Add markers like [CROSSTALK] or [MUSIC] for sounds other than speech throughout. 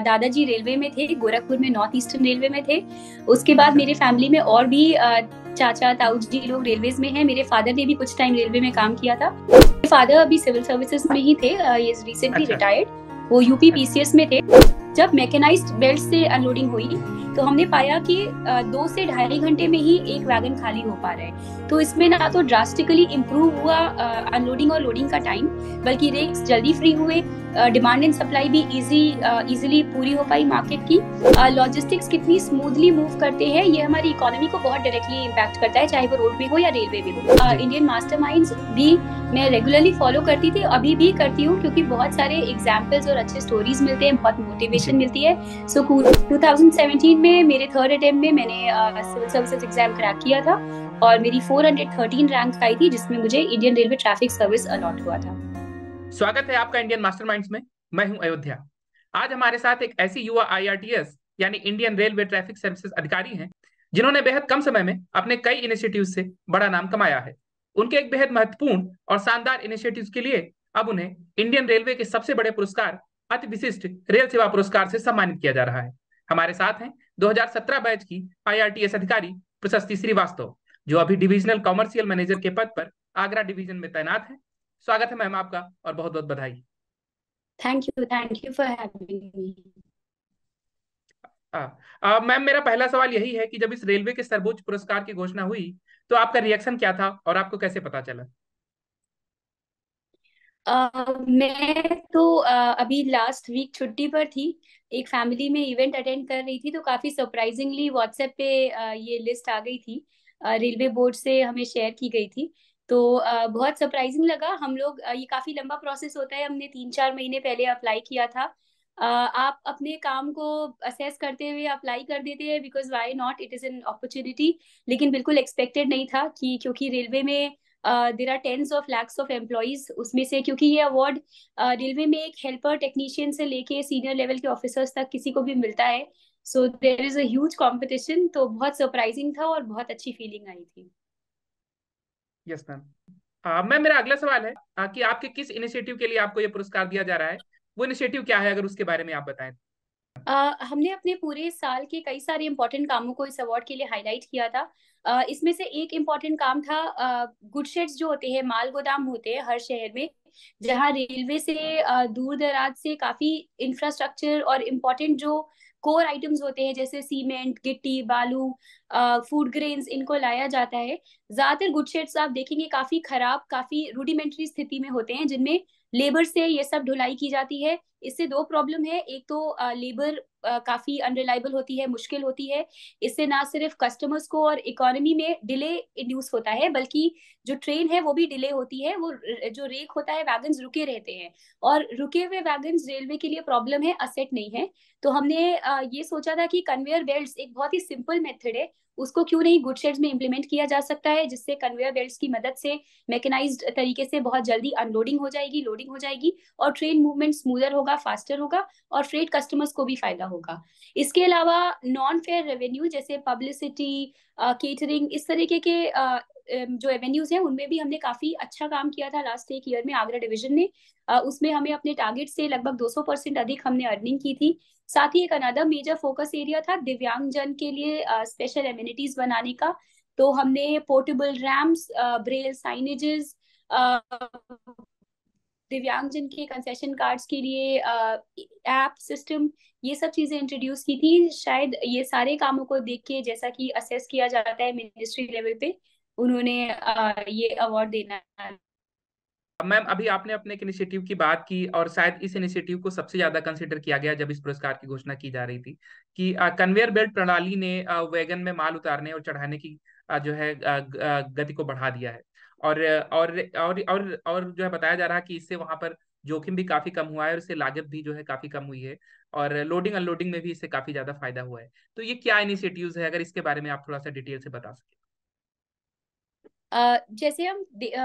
दादाजी रेलवे में थे गोरखपुर में नॉर्थ ईस्टर्न रेलवे में थे उसके बाद मेरे फैमिली में और भी चाचा ताऊ जी लोग रेलवे में हैं मेरे फादर ने भी कुछ टाइम रेलवे में काम किया था मेरे फादर अभी सिविल सर्विसेज में ही थे ये रिसेंटली रिटायर्ड अच्छा। वो यूपी पीसीएस में थे जब मैकेनाइज्ड बेल्ट से अनलोडिंग हुई तो हमने पाया कि दो से ढाई घंटे में ही एक वैगन खाली हो पा रहा है तो इसमें ना तो ड्रास्टिकली इम्प्रूव हुआ अनलोडिंग और लोडिंग का टाइम बल्कि रेट्स जल्दी फ्री हुए डिमांड एंड सप्लाई भी इजी इजीली पूरी हो पाई मार्केट की लॉजिस्टिक्स कितनी स्मूथली मूव करते हैं ये हमारी इकोनॉमी को बहुत डायरेक्टली इम्पैक्ट करता है चाहे वो रोड पे हो या रेलवे पे हो इंडियन मास्टर भी मैं रेगुलरली फॉलो करती थी अभी भी करती हूँ क्योंकि बहुत सारे एग्जाम्पल्स और अच्छे स्टोरीज मिलते हैं बहुत मोटिवेशन रिकग्निशन मिलती है सो so, 2017 में मेरे थर्ड अटेम्प्ट में मैंने सिविल सर्विसेज एग्जाम क्रैक किया था और मेरी 413 रैंक आई थी जिसमें मुझे Indian railway traffic service allot हुआ था स्वागत है आपका इंडियन मास्टरमाइंड्स में मैं हूं अयोध्या आज हमारे साथ एक ऐसी युवा आईआरटीएस यानी इंडियन रेलवे ट्रैफिक सर्विसेज अधिकारी हैं जिन्होंने बेहद कम समय में अपने कई इनिशिएटिव से बड़ा नाम कमाया है उनके एक बेहद महत्वपूर्ण और शानदार इनिशिएटिव्स के लिए अब उन्हें इंडियन रेलवे के सबसे बड़े पुरस्कार अति विशिष्ट रेल सेवा पुरस्कार से सम्मानित किया जा रहा है हमारे साथ हैं 2017 बैच की आईआरटीएस अधिकारी प्रशस्ति श्रीवास्तव जो अभी डिविजनल कॉमर्शियल मैनेजर के पद पर आगरा डिवीजन में तैनात है स्वागत है मैम आपका और बहुत बहुत बधाई thank you thank you for having me ma'am मेरा पहला सवाल यही है कि जब इस रेलवे के सर्वोच्च पुरस्कार की घोषणा हुई तो आपका रिएक्शन क्या था और आपको कैसे पता चला मैं तो uh, अभी लास्ट वीक छुट्टी पर थी एक फैमिली में इवेंट अटेंड कर रही थी तो काफी सरप्राइजिंगली व्हाट्सएप पे uh, ये लिस्ट आ गई थी रेलवे बोर्ड से हमें शेयर की गई थी तो बहुत सरप्राइजिंग लगा हम लोग ये काफी लंबा प्रोसेस होता है हमने तीन चार महीने पहले अप्लाई किया था आप अपने काम को असेस करते हुए अप्लाई कर देते हैं because why not it is an opportunity लेकिन बिल्कुल एक्सपेक्टेड नहीं था कि क्योंकि रेलवे में there are tens of lakhs of employees उसमें से क्योंकि ये अवार्ड रेलवे uh, में एक हेल्पर टेक्नीशियन से लेके सीनियर लेवल के ऑफिसर्स तक किसी को भी मिलता है सो देर इज अज कॉम्पिटिशन तो बहुत सरप्राइजिंग था और बहुत अच्छी फीलिंग आई थी यस मैम मैम मेरा अगला सवाल है uh, कि आपके किस इनिशिएटिव के लिए आपको ये पुरस्कार दिया जा रहा है वो इनिशिएटिव क्या है अगर उसके बारे में आप बताएं Uh, हमने अपने पूरे साल के कई सारे इम्पोर्टेंट कामों को इस अवार्ड के लिए हाईलाइट किया था uh, इसमें से एक इम्पोर्टेंट काम था गुड uh, जो होते हैं माल गोदाम होते हैं हर शहर में जहाँ रेलवे से दूर दराज से काफी इंफ्रास्ट्रक्चर और इम्पोर्टेंट जो कोर आइटम्स होते हैं जैसे सीमेंट गिट्टी बालू फूड ग्रेन्स इनको लाया जाता है ज्यादातर गुड शेड्स आप देखेंगे काफी खराब काफी रूडिमेंट्री स्थिति में होते हैं जिनमें लेबर से ये सब ढुलाई की जाती है इससे दो प्रॉब्लम है एक तो लेबर काफी अनरिलायबल होती है मुश्किल होती है इससे ना सिर्फ कस्टमर्स को और इकोनॉमी में डिले इंड्यूस होता है बल्कि जो ट्रेन है वो भी डिले होती है वो जो रेक होता है वैगन रुके रहते हैं और रुके हुए वैगन रेलवे के लिए प्रॉब्लम है असेट नहीं है तो हमने ये सोचा था कि कन्वेयर बेल्ट एक बहुत ही सिंपल मेथड है उसको क्यों नहीं गुड शेड्स में इम्प्लीमेंट किया जा सकता है जिससे कन्वेयर बेल्ट की मदद से मैकेनाइज्ड तरीके से बहुत जल्दी अनलोडिंग हो जाएगी लोडिंग हो जाएगी और ट्रेन मूवमेंट स्मूदर होगा फास्टर होगा और फ्रेड कस्टमर्स को भी फायदा होगा इसके अलावा नॉन फेयर रेवेन्यू जैसे पब्लिसिटी केटरिंग इस तरीके के जो एवेन्यूज हैं उनमें भी हमने काफी अच्छा काम किया था लास्ट एक ईयर में आगरा डिवीजन ने उसमें हमें अपने टारगेट से लगभग 200 परसेंट अधिक हमने अर्निंग की थी साथ ही एक अनदर मेजर फोकस एरिया था दिव्यांग जन के लिए स्पेशल एम्यूनिटीज बनाने का तो हमने पोर्टेबल रैम्स ब्रेल साइनेजेस दिव्यांगजन के कंसेशन कार्ड्स के लिए ऐप सिस्टम ये सब चीजें इंट्रोड्यूस की थी शायद ये सारे कामों को देख के जैसा कि असेस किया जाता है मिनिस्ट्री लेवल पे उन्होंने आ, ये अवार्ड देना मैम अभी आपने अपने एक इनिशिएटिव की बात की और शायद इस इनिशिएटिव को सबसे ज्यादा कंसिडर किया गया जब इस पुरस्कार की घोषणा की जा रही थी कि कन्वेयर बेल्ट प्रणाली ने वैगन में माल उतारने और चढ़ाने की जो है गति को बढ़ा दिया है और और और और और जो है बताया जा रहा है कि इससे वहां पर जोखिम भी काफी कम हुआ है और इससे लागत भी जो है काफी कम हुई है और लोडिंग अनलोडिंग में भी इससे काफी ज्यादा फायदा हुआ है तो ये क्या इनिशिएटिव्स है अगर इसके बारे में आप थोड़ा सा डिटेल से बता सके जैसे हम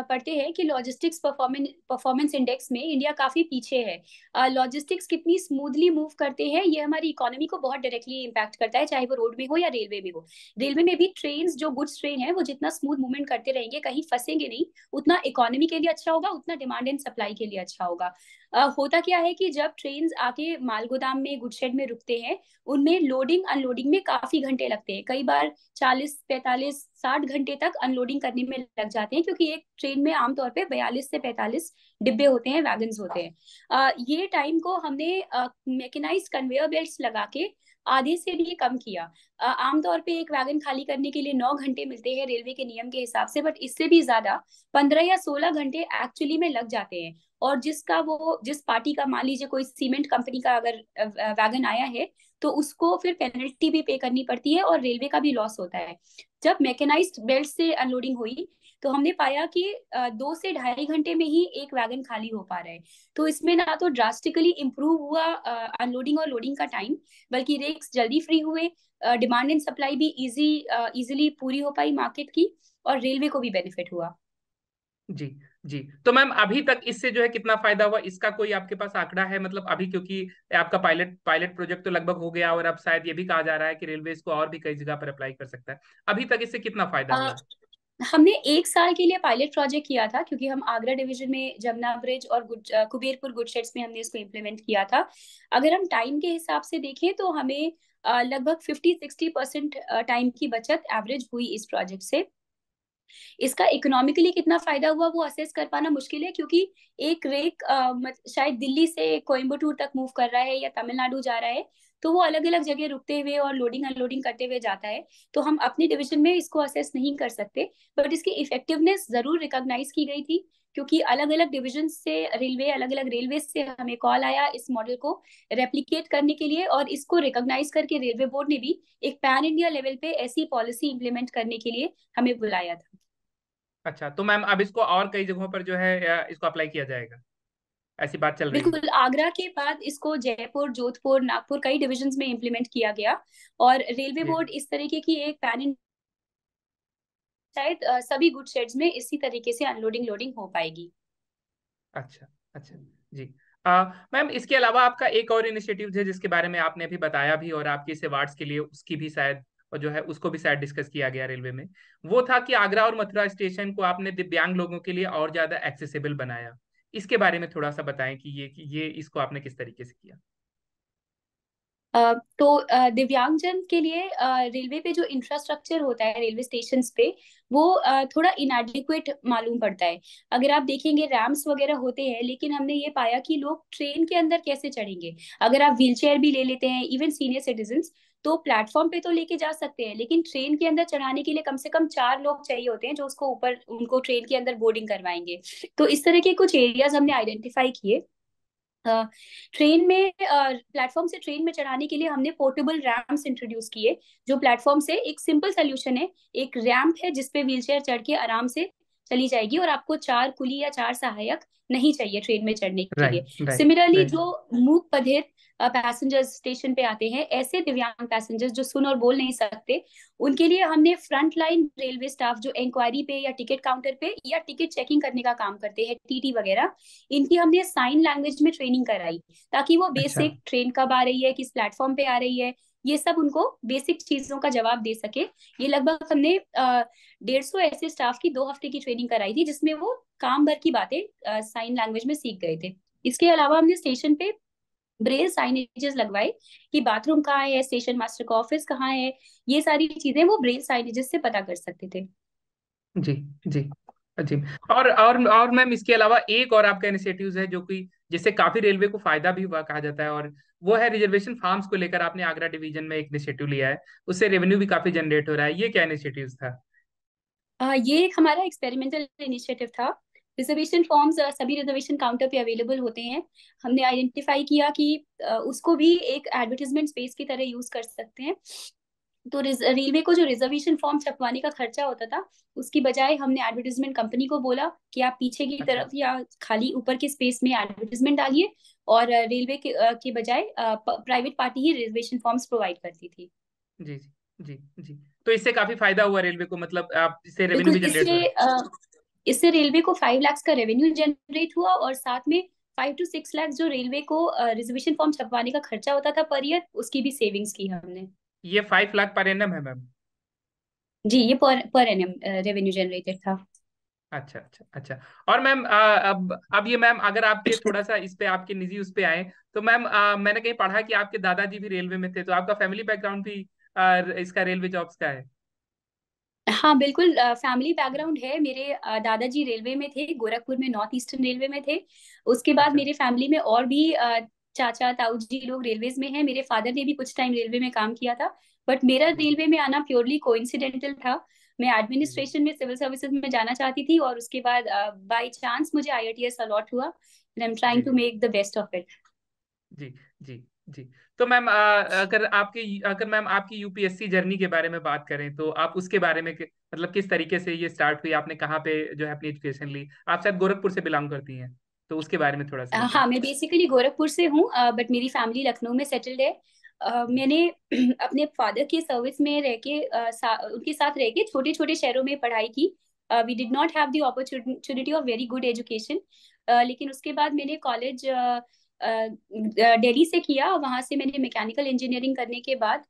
पढ़ते हैं कि लॉजिस्टिक्स परफॉर्मेंस इंडेक्स में इंडिया काफी पीछे है लॉजिस्टिक्स कितनी स्मूथली मूव करते हैं ये हमारी इकोनॉमी को बहुत डायरेक्टली इम्पैक्ट करता है चाहे वो रोड में हो या रेलवे में हो रेलवे में भी ट्रेन जो गुड्स ट्रेन है वो जितना स्मूथ मूवमेंट करते रहेंगे कहीं फंसेंगे नहीं उतना इकोनॉमी के लिए अच्छा होगा उतना डिमांड एंड सप्लाई के लिए अच्छा होगा होता क्या है कि जब ट्रेन आके माल गोदाम में गुडशेड में रुकते हैं उनमें लोडिंग अनलोडिंग में काफी घंटे लगते हैं कई बार चालीस पैंतालीस साठ घंटे तक अनलोडिंग करने में लग जाते हैं क्योंकि एक ट्रेन में आमतौर पे बयालीस से पैंतालीस डिब्बे होते हैं वैगन होते हैं ये टाइम को हमने मैकेनाइज कन्वेयर बेल्ट लगा के आधे से भी कम किया आमतौर पे एक वैगन खाली करने के लिए नौ घंटे मिलते हैं रेलवे के नियम के हिसाब से बट इससे भी ज्यादा पंद्रह या सोलह घंटे एक्चुअली में लग जाते हैं और जिसका वो जिस पार्टी का मान लीजिए कोई सीमेंट कंपनी का अगर वैगन आया है तो उसको फिर पेनल्टी भी पे करनी पड़ती है और रेलवे का भी लॉस होता है जब मैकेनाइज्ड बेल्ट से अनलोडिंग हुई तो हमने पाया कि दो से ढाई घंटे में ही एक वैगन खाली हो पा रहा है तो इसमें ना तो ड्रास्टिकली इम्प्रूव हुआ अनलोडिंग और लोडिंग का टाइम बल्कि रेक्स जल्दी फ्री हुए डिमांड एंड सप्लाई भी इजी इजीली पूरी हो पाई मार्केट की और रेलवे को भी बेनिफिट हुआ जी जी तो मैम अभी तक इससे जो है कितना फायदा हुआ इसका कोई आपके पास आंकड़ा है मतलब अभी क्योंकि आपका पायलट पायलट प्रोजेक्ट तो लगभग हो गया और अब शायद ये भी कहा जा रहा है कि रेलवे इसको और भी कई जगह पर अप्लाई कर सकता है अभी तक इससे कितना फायदा हुआ हमने एक साल के लिए पायलट प्रोजेक्ट किया था क्योंकि हम आगरा डिवीजन में जमुना ब्रिज और गुड, कुबेरपुर गुडशेड्स में हमने इसको इम्प्लीमेंट किया था अगर हम टाइम के हिसाब से देखें तो हमें लगभग फिफ्टी सिक्सटी परसेंट टाइम की बचत एवरेज हुई इस प्रोजेक्ट से इसका इकोनॉमिकली कितना फायदा हुआ वो असेस कर पाना मुश्किल है क्योंकि एक रेक शायद दिल्ली से कोयम्बटूर तक मूव कर रहा है या तमिलनाडु जा रहा है तो वो अलग अलग जगह रुकते हुए और लोडिंग अनलोडिंग करते हुए जाता है तो हम अपने डिविजन में इसको असेस नहीं कर सकते बट इसकी इफेक्टिवनेस जरूर रिकॉग्नाइज की गई थी क्योंकि अलग अलग डिविजन से रेलवे अलग अलग रेलवे से हमें कॉल आया इस मॉडल को रेप्लीकेट करने के लिए और इसको रिकोगनाइज करके रेलवे बोर्ड ने भी एक पैन इंडिया लेवल पे ऐसी पॉलिसी इम्प्लीमेंट करने के लिए हमें बुलाया था अच्छा तो मैम अब इसको और कई जगहों पर जो है इसको अप्लाई किया जाएगा ऐसी बात चल रही बिल्कुल आगरा के बाद इसको जयपुर जोधपुर नागपुर कई डिविजन में इम्प्लीमेंट किया गया और रेलवे बोर्ड इस तरीके की एक पैन इंडिया शायद सभी गुड शेड्स में इसी तरीके से अनलोडिंग लोडिंग हो पाएगी अच्छा अच्छा जी मैम इसके अलावा आपका एक और इनिशिएटिव है जिसके बारे में आपने अभी बताया भी और आपके इस अवार्ड्स के लिए उसकी भी शायद और जो है उसको भी शायद डिस्कस किया गया रेलवे में वो था कि आगरा और मथुरा स्टेशन को आपने दिव्यांग लोगों के लिए और ज्यादा एक्सेसिबल बनाया इसके बारे में थोड़ा सा बताएं कि ये कि ये इसको आपने किस तरीके से किया तो दिव्यांगजन के लिए रेलवे पे जो इंफ्रास्ट्रक्चर होता है रेलवे स्टेशन पे वो थोड़ा इनएडिक्वेट मालूम पड़ता है अगर आप देखेंगे रैम्प्स वगैरह होते हैं लेकिन हमने ये पाया कि लोग ट्रेन के अंदर कैसे चढ़ेंगे अगर आप व्हीलचेयर भी ले लेते हैं इवन सीनियर सिटीजन तो प्लेटफॉर्म पे तो लेके जा सकते हैं लेकिन ट्रेन के अंदर चढ़ाने के लिए कम से कम चार लोग चाहिए होते हैं जो उसको ऊपर उनको ट्रेन के अंदर बोर्डिंग करवाएंगे तो इस तरह के कुछ एरियाज हमने आइडेंटिफाई किए ट्रेन में प्लेटफॉर्म से ट्रेन में चढ़ाने के लिए हमने पोर्टेबल रैम्प इंट्रोड्यूस किए जो प्लेटफॉर्म से एक सिंपल सोल्यूशन है एक रैम्प है जिसपे व्हील चेयर चढ़ के आराम से चली जाएगी और आपको चार कुली या चार सहायक नहीं चाहिए ट्रेन में चढ़ने के लिए सिमिलरली जो मूक पधेर पैसेंजर्स स्टेशन पे आते हैं ऐसे दिव्यांग पैसेंजर्स जो सुन और बोल नहीं सकते उनके लिए हमने फ्रंट लाइन रेलवे स्टाफ जो इंक्वायरी पे या टिकट काउंटर पे या टिकट चेकिंग करने का काम करते हैं टीटी वगैरह इनकी हमने साइन लैंग्वेज में ट्रेनिंग कराई ताकि वो बेसिक अच्छा। ट्रेन कब आ रही है किस प्लेटफॉर्म पे आ रही है ये सब उनको बेसिक चीजों का जवाब दे सके ये लगभग हमने डेढ़ सौ ऐसे स्टाफ की दो हफ्ते की ट्रेनिंग कराई थी जिसमें वो काम भर की बातें साइन लैंग्वेज में सीख गए थे इसके अलावा हमने स्टेशन पे ब्रेल साइनेजेस लगवाए कि बाथरूम कहाँ है स्टेशन मास्टर का ऑफिस कहाँ है ये सारी चीजें वो ब्रेल साइनेजेस से पता कर सकते थे जी जी जी और और और मैम इसके अलावा एक और आपका इनिशिएटिव्स है जो कि जिससे काफी रेलवे को फायदा भी हुआ कहा जाता है और वो है रिजर्वेशन फार्म्स को लेकर आपने आगरा डिवीजन में एक इनिशिएटिव लिया है उससे रेवेन्यू भी काफी जनरेट हो रहा है ये क्या इनिशिएटिव था आ, ये हमारा एक्सपेरिमेंटल इनिशिएटिव था रिजर्वेशन फॉर्म्स सभी रिजर्वेशन काउंटर पे अवेलेबल होते हैं हमने आइडेंटिफाई किया कि उसको भी एक एडवर्टीजमेंट स्पेस की तरह यूज कर सकते हैं तो रेलवे को जो रिजर्वेशन फॉर्म छपवाने का खर्चा होता था उसकी बजाय हमने एडवर्टीजमेंट कंपनी को बोला कि आप पीछे की अच्छा। तरफ या खाली ऊपर के स्पेस में एडवर्टीजमेंट डालिए और रेलवे के, के बजाय प्राइवेट पार्टी ही रिजर्वेशन फॉर्म्स प्रोवाइड करती थी जी जी जी जी तो इससे काफी फायदा हुआ रेलवे को मतलब आप इससे रेवेन्यू भी जनरेट इससे रेलवे को फाइव लैक्स का रेवेन्यू जनरेट हुआ और साथ में फाइव टू सिक्स लैक्स जो रेलवे को रिजर्वेशन फॉर्म छपवाने का खर्चा होता था पर ईयर उसकी भी सेविंग्स की हमने ये फाइव लाख पर एन है मैम जी ये पर पर एन रेवेन्यू जनरेटेड था अच्छा अच्छा अच्छा और मैम अब अब ये मैम अगर आपके थोड़ा सा इस पे आपके निजी उस पे आए तो मैम मैंने कहीं पढ़ा कि आपके दादाजी भी रेलवे में थे तो आपका फैमिली बैकग्राउंड भी आ, इसका रेलवे जॉब्स का है हाँ बिल्कुल फैमिली बैकग्राउंड है मेरे दादाजी रेलवे में थे गोरखपुर में नॉर्थ ईस्टर्न रेलवे में थे उसके बाद अच्छा। मेरे फैमिली में और भी चाचा ताऊ जी लोग रेलवेज में हैं मेरे फादर ने भी कुछ टाइम रेलवे में काम किया था बट मेरा हम्म। रेलवे में आना प्योरली कोइंसिडेंटल था मैं हम्म। एडमिनिस्ट्रेशन में सिविल सर्विसेज में जाना चाहती थी और उसके बाद बाय चांस मुझे आईआईटीएस अलॉट हुआ and I am trying to make the best of it जी जी जी तो मैम अगर आपके अगर मैम आपकी यूपीएससी जर्नी के बारे में बात करें तो आप उसके बारे में मतलब किस तरीके से ये स्टार्ट हुई आपने कहाँ पे जो है अपनी एजुकेशन ली आप शायद गोरखपुर से बिलोंग करती हैं तो उसके बारे में थोड़ा सा हाँ मैं बेसिकली गोरखपुर से हूँ बट मेरी फैमिली लखनऊ में सेटल्ड है Uh, मैंने [CLEARS THROAT] अपने फादर के सर्विस में रह के सा, उनके साथ रह के छोटे छोटे शहरों में पढ़ाई की we did not have the opportunity of very good education लेकिन उसके बाद मैंने कॉलेज uh, डेली से किया वहाँ से मैंने मैकेनिकल इंजीनियरिंग करने के बाद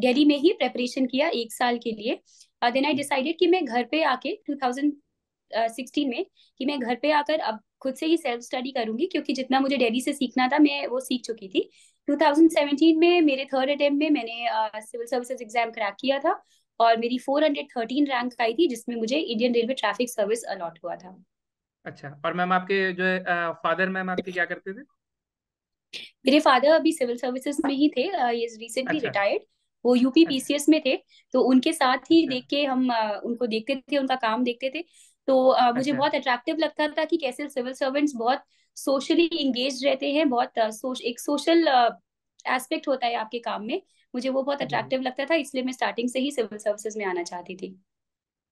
डेली में ही प्रेपरेशन किया एक साल के लिए देन आई डिसाइडेड कि मैं घर पे आके 2016 में कि मैं घर पे आकर अब खुद से ही सेल्फ स्टडी करूंगी क्योंकि जितना मुझे डेली से सीखना था मैं वो सीख चुकी थी 2017 में मेरे थर्ड अटेम्प्ट में मैंने सिविल सर्विसेज एग्जाम क्रैक किया था और मेरी 413 रैंक आई थी जिसमें मुझे Indian railway traffic service allot हुआ था अच्छा और मैम आपके जो है फादर मैम आपके क्या करते थे मेरे फादर अभी सिविल सर्विसेज में ही थे ये रिसेंटली अच्छा। रिटायर्ड वो यूपी पीसीएस अच्छा। में थे तो उनके साथ ही अच्छा। देख के हम उनको देखते थे उनका काम देखते थे तो मुझे अच्छा। बहुत अट्रैक्टिव लगता था कि कैसे सिविल सर्वेंट्स बहुत सोशली इंगेज रहते हैं बहुत सोश, एक सोशल एस्पेक्ट होता है आपके काम में मुझे वो बहुत अट्रैक्टिव लगता था इसलिए मैं स्टार्टिंग से ही सिविल सर्विसेज में आना चाहती थी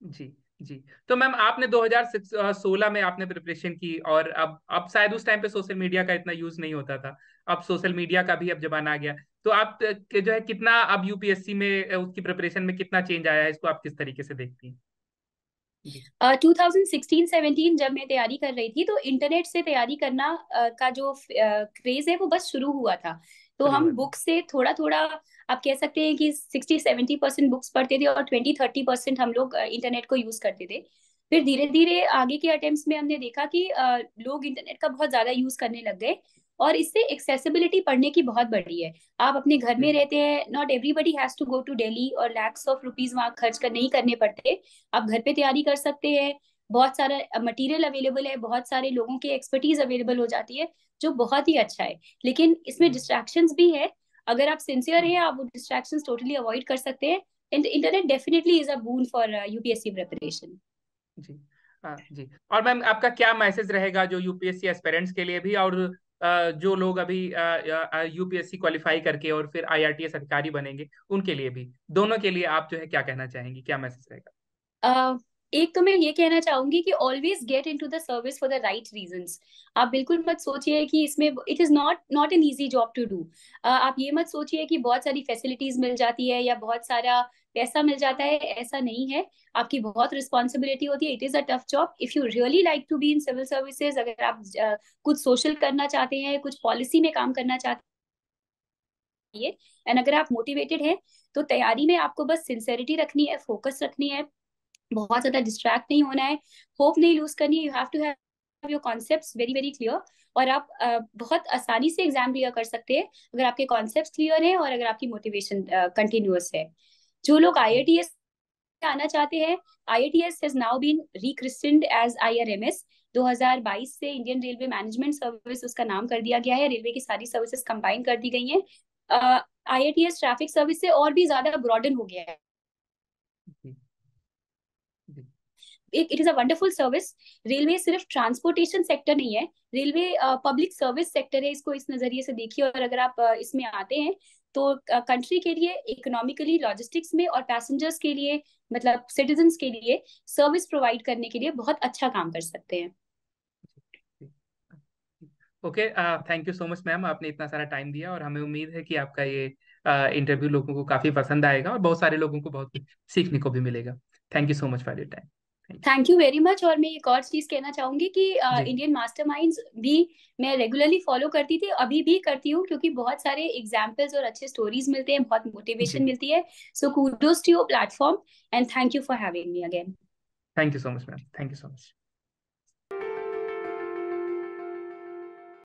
जी जी तो मैम आपने 2016 में आपने प्रिपरेशन की और अब अब शायद उस टाइम पे सोशल मीडिया का इतना यूज नहीं होता था अब सोशल मीडिया का भी अब जमाना आ गया तो आप जो है कितना अब यूपीएससी में उसकी प्रिपरेशन में कितना चेंज आया है इसको आप किस तरीके से देखती हैं थाउजेंड सिक्सटीन 17 जब मैं तैयारी कर रही थी तो इंटरनेट से तैयारी करना uh, का जो क्रेज uh, है वो बस शुरू हुआ था तो हम बुक से थोड़ा थोड़ा आप कह सकते हैं कि सिक्सटी सेवेंटी परसेंट बुक्स पढ़ते थे और ट्वेंटी थर्टी परसेंट हम लोग इंटरनेट को यूज करते थे फिर धीरे धीरे आगे के अटेम्प्ट में हमने देखा कि लोग इंटरनेट का बहुत ज्यादा यूज करने लग गए और इससे एक्सेसिबिलिटी पढ़ने की बहुत बढ़ी है आप अपने घर में हम्म। रहते हैं not everybody has to go to Delhi और लैक्स ऑफ रुपीज वहाँ खर्च कर नहीं करने पड़ते आप घर पे तैयारी कर सकते हैं बहुत सारा मटेरियल अवेलेबल है बहुत सारे लोगों की एक्सपर्टीज अवेलेबल हो जाती है जो बहुत ही अच्छा है लेकिन इसमें डिस्ट्रैक्शन हम्म। भी है अगर आप सिंसियर हैं आप वो डिस्ट्रैक्शन टोटली अवॉइड कर सकते हैं and internet definitely is a boon for UPSC preparation जी हाँ जी और मैम आपका क्या मैसेज रहेगा जो यूपीएससी एस्पेरेंट्स के लिए भी और जो लोग अभी यूपीएससी क्वालिफाई करके और फिर आईआरटीएस अधिकारी बनेंगे उनके लिए भी दोनों के लिए आप जो है क्या कहना चाहेंगी क्या मैसेज रहेगा uh... एक तो मैं ये कहना चाहूंगी कि always get into the service for the right reason आप बिल्कुल मत सोचिए कि इसमें it is not not an easy job to do आप ये मत सोचिए कि बहुत सारी फैसिलिटीज मिल जाती है या बहुत सारा पैसा मिल जाता है ऐसा नहीं है आपकी बहुत रिस्पॉन्सिबिलिटी होती है it is a tough job if you really like to be in civil services अगर आप uh, कुछ सोशल करना चाहते हैं कुछ पॉलिसी में काम करना चाहते हैं एंड अगर आप मोटिवेटेड हैं तो तैयारी में आपको बस सिंसेरिटी रखनी है फोकस रखनी है बहुत ज्यादा डिस्ट्रैक्ट नहीं होना है होप नहीं लूज करनी है you have to have your concepts very very clear और आप बहुत आसानी से एग्जाम क्लियर कर सकते हैं अगर आपके कॉन्सेप्ट क्लियर है और अगर आपकी मोटिवेशन कंटिन्यूस है जो लोग आई आई आना चाहते हैं I I T has now been rechristened as I R बाईस से इंडियन रेलवे मैनेजमेंट सर्विस उसका नाम कर दिया गया है रेलवे की सारी सर्विसेज कंबाइन कर दी गई है आई ट्रैफिक सर्विस से और भी ज्यादा ब्रॉडन हो गया है एक it is a wonderful service railway सिर्फ ट्रांसपोर्टेशन सेक्टर नहीं है रेलवे पब्लिक सर्विस सेक्टर है इसको इस नजरिए से देखिए और अगर आप uh, इसमें आते हैं तो कंट्री uh, के लिए इकोनॉमिकली लॉजिस्टिक्स में और पैसेंजर्स के लिए मतलब सिटीजन के लिए सर्विस प्रोवाइड करने के लिए बहुत अच्छा काम कर सकते हैं okay thank you so much ma'am आपने इतना सारा टाइम दिया और हमें उम्मीद है कि आपका ये इंटरव्यू uh, लोगों को काफी पसंद आएगा और बहुत सारे लोगों को बहुत सीखने को भी मिलेगा thank you so much for your time thank you very much और मैं एक और चीज कहना चाहूंगी कि इंडियन मास्टर माइंड भी मैं रेगुलरली फॉलो करती थी अभी भी करती हूँ क्योंकि बहुत सारे एग्जाम्पल्स और अच्छे स्टोरीज मिलते हैं बहुत मोटिवेशन मिलती है so kudos to your platform and thank you for having me again thank you so much ma'am thank you so much